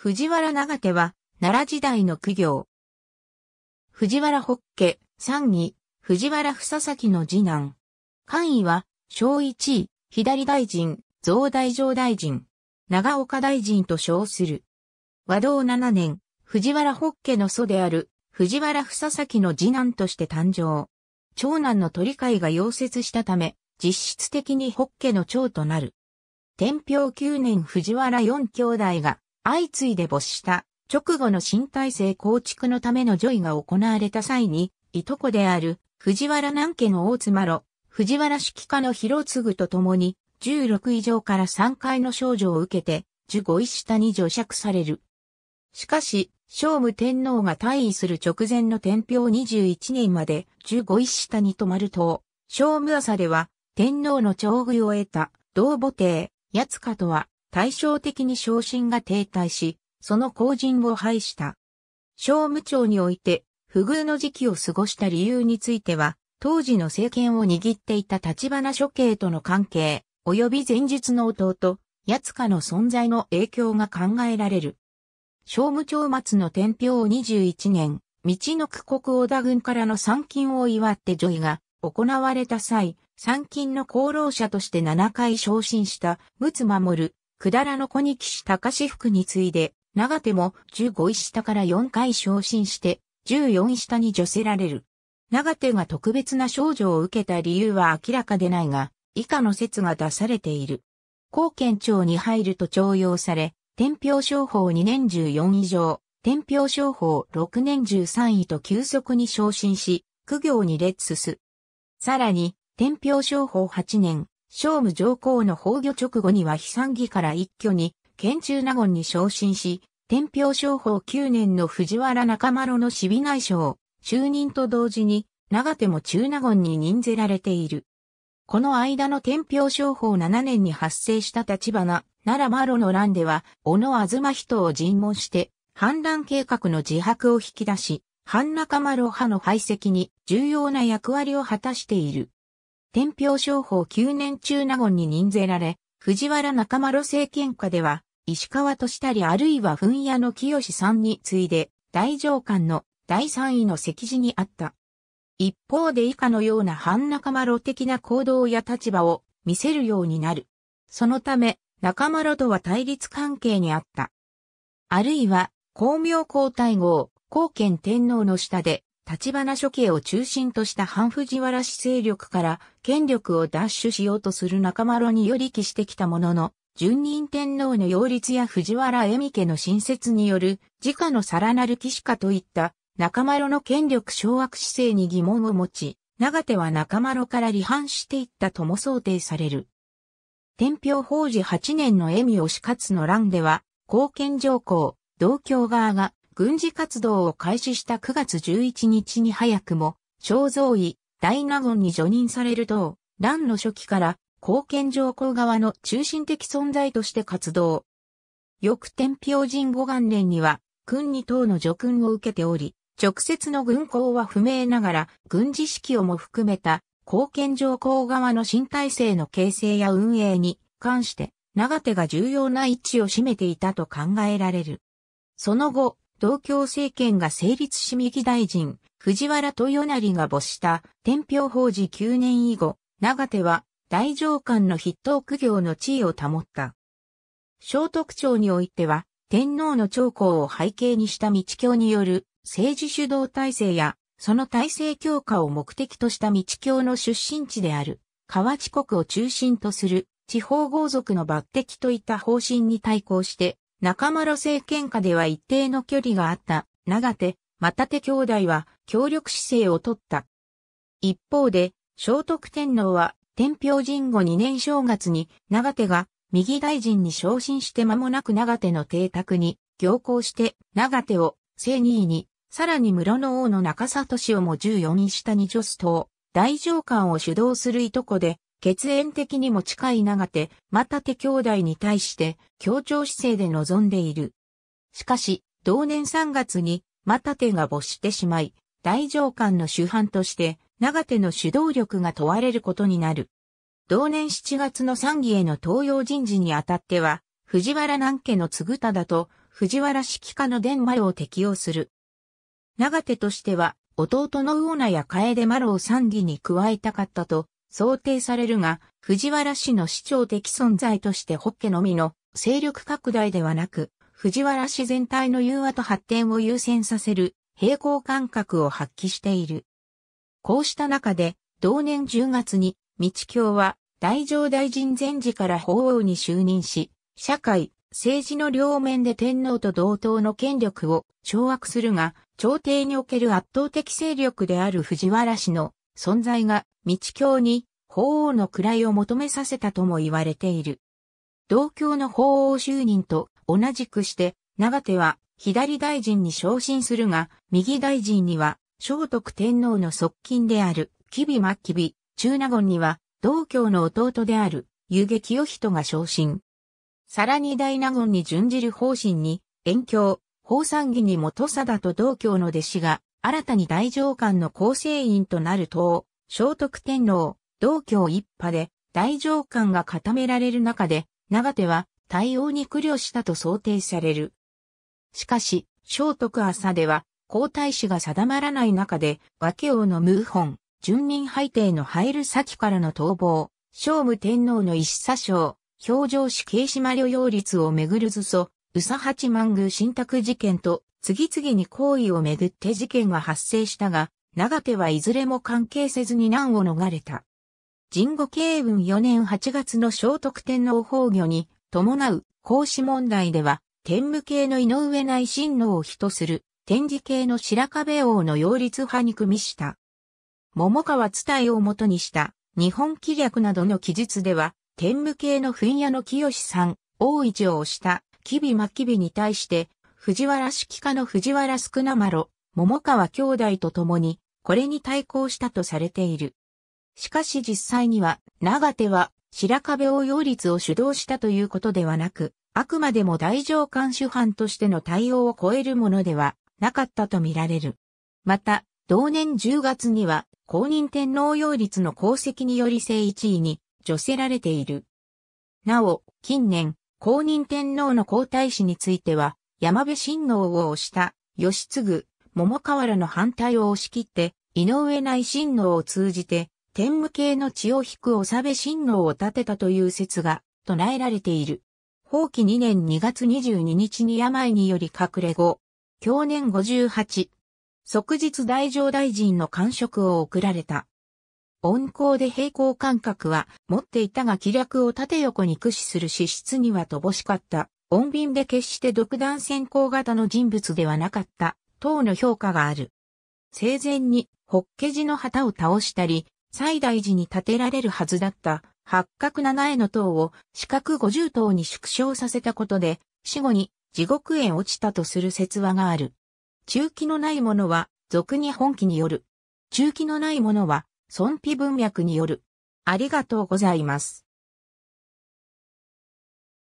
藤原長手は、奈良時代の苦行。藤原北家、三位、藤原房崎の次男。官位は、小一位、左大臣、増大上大臣、長岡大臣と称する。和道七年、藤原北家の祖である、藤原房崎の次男として誕生。長男の替えが溶接したため、実質的に北家の長となる。天平9年藤原四兄弟が相次いで没した直後の新体制構築のためのジョが行われた際に、いとこである藤原南家の大妻路、藤原式家の広継と共に、16以上から3回の少女を受けて、15位下に除釈される。しかし、聖武天皇が退位する直前の天平21年まで15位下に止まると、聖武朝では、天皇の長遇を得た、同母帝、八塚とは、対照的に昇進が停滞し、その後陣を廃した。商務庁において、不遇の時期を過ごした理由については、当時の政権を握っていた立花処刑との関係、及び前述の弟、八塚の存在の影響が考えられる。商務庁末の天平21年、道の区国織田軍からの参勤を祝って除位が行われた際、参勤の功労者として7回昇進した陸奥守、くだらの子に岸隆福に次いで、長手も15位下から4回昇進して、14位下に除せられる。長手が特別な賞状を受けた理由は明らかでないが、以下の説が出されている。高検庁に入ると徴用され、天平商法2年14以上、天平商法6年13位と急速に昇進し、苦行に列す。さらに、天平商法8年、聖武上皇の崩御直後には悲惨儀から一挙に、県中納言に昇進し、天平商法9年の藤原中丸の死備内省、就任と同時に、長手も中納言に任ぜられている。この間の天平商法7年に発生した立花、奈良丸の乱では、小野東人を尋問して、反乱計画の自白を引き出し、反中丸派の排斥に重要な役割を果たしている。天平商法9年中納言に任ぜられ、藤原中丸政権下では、石川としたりあるいは噴屋の清さんに次いで、大上官の第三位の席次にあった。一方で以下のような半中丸的な行動や立場を見せるようになる。そのため、中丸とは対立関係にあった。あるいは、光明皇太后、皇剣天皇の下で、立花処刑を中心とした反藤原氏勢力から権力を奪取しようとする中丸により帰してきたものの、順任天皇の擁立や藤原恵美家の新設による自家のさらなる騎士化といった中丸の権力掌握姿勢に疑問を持ち、長手は中丸から離反していったとも想定される。天平法事8年の恵美推し活の乱では、貢献上皇、同郷側が軍事活動を開始した9月11日に早くも、肖像医、大納言に除任されると、乱の初期から、貢献上皇側の中心的存在として活動。翌天平神五元年には、君二等の助勲を受けており、直接の軍功は不明ながら、軍事指揮をも含めた、貢献上皇側の新体制の形成や運営に関して、長手が重要な位置を占めていたと考えられる。その後、同京政権が成立し右大臣、藤原豊成が没した天平法治9年以後、長手は大上官の筆頭苦行の地位を保った。聖徳町においては、天皇の長江を背景にした道教による政治主導体制や、その体制強化を目的とした道教の出身地である、河内国を中心とする地方豪族の抜擢といった方針に対抗して、中丸政権下では一定の距離があった、長手、又手兄弟は協力姿勢をとった。一方で、聖徳天皇は、天平神後2年正月に、長手が右大臣に昇進して間もなく長手の邸宅に、行幸して、長手を、正二位に、さらに室の王の中里氏をも14位下に女す党、大上官を主導するいとこで、血縁的にも近い長手、又手兄弟に対して協調姿勢で臨んでいる。しかし、同年3月に又手が没してしまい、大上官の主犯として長手の主導力が問われることになる。同年7月の参議への登用人事にあたっては、藤原南家の継ぐただと、藤原式家の伝丸を適用する。長手としては、弟の魚名や楓丸を参議に加えたかったと想定されるが、藤原氏の市長的存在としてホッケのみの勢力拡大ではなく、藤原氏全体の融和と発展を優先させる平行感覚を発揮している。こうした中で、同年10月に、道教は大乗大臣前時から法王に就任し、社会、政治の両面で天皇と同等の権力を掌握するが、朝廷における圧倒的勢力である藤原氏の存在が、道教に、法王の位を求めさせたとも言われている。同教の法王就任と同じくして、長手は左大臣に昇進するが、右大臣には、聖徳天皇の側近である、吉備末吉備、中納言には、同教の弟である、遊気清人が昇進。さらに大納言に準じる方針に、遠教、法三義に元貞と同教の弟子が、新たに大上官の構成員となる党、聖徳天皇、同居一派で大上官が固められる中で、長手は対応に苦慮したと想定される。しかし、聖徳朝では、皇太子が定まらない中で、和家王の無本、順民背帝の入る先からの逃亡、聖武天皇の石左将、表情死刑島旅用率をめぐる図祖、宇佐八幡宮信託事件と次々に行為をめぐって事件が発生したが、長手はいずれも関係せずに難を逃れた。神護慶文4年8月の聖徳天皇崩御に伴う孔子問題では、天武系の井上内親王を人とする、天智系の白壁王の擁立派に組みした。桃川伝体をとにした日本紀略などの記述では、天武系の噴屋の清さん、大一をした、吉備真備に対して、藤原式家の藤原宿なまろ、桃川兄弟と共に、これに対抗したとされている。しかし実際には、長手は白壁応用率を主導したということではなく、あくまでも大上官主犯としての対応を超えるものではなかったとみられる。また、同年10月には、公認天皇擁立の功績により正一位に除せられている。なお、近年、公認天皇の皇太子については、山部親王を推した義継、桃河原の反対を押し切って、井上内親王を通じて、天武系の血を引く長部親王を立てたという説が唱えられている。法規2年2月22日に病により隠れ後、去年58、即日大乗大臣の官職を送られた。温厚で平行感覚は持っていたが気略を縦横に駆使する資質には乏しかった。穏便で決して独断先行型の人物ではなかった、等の評価がある。生前に、法華寺の旗を倒したり、最大寺に建てられるはずだった、八角七重の塔を四角五十塔に縮小させたことで、死後に地獄へ落ちたとする説話がある。中期のないものは、俗に本気による。中期のないものは、損否文脈による。ありがとうございます。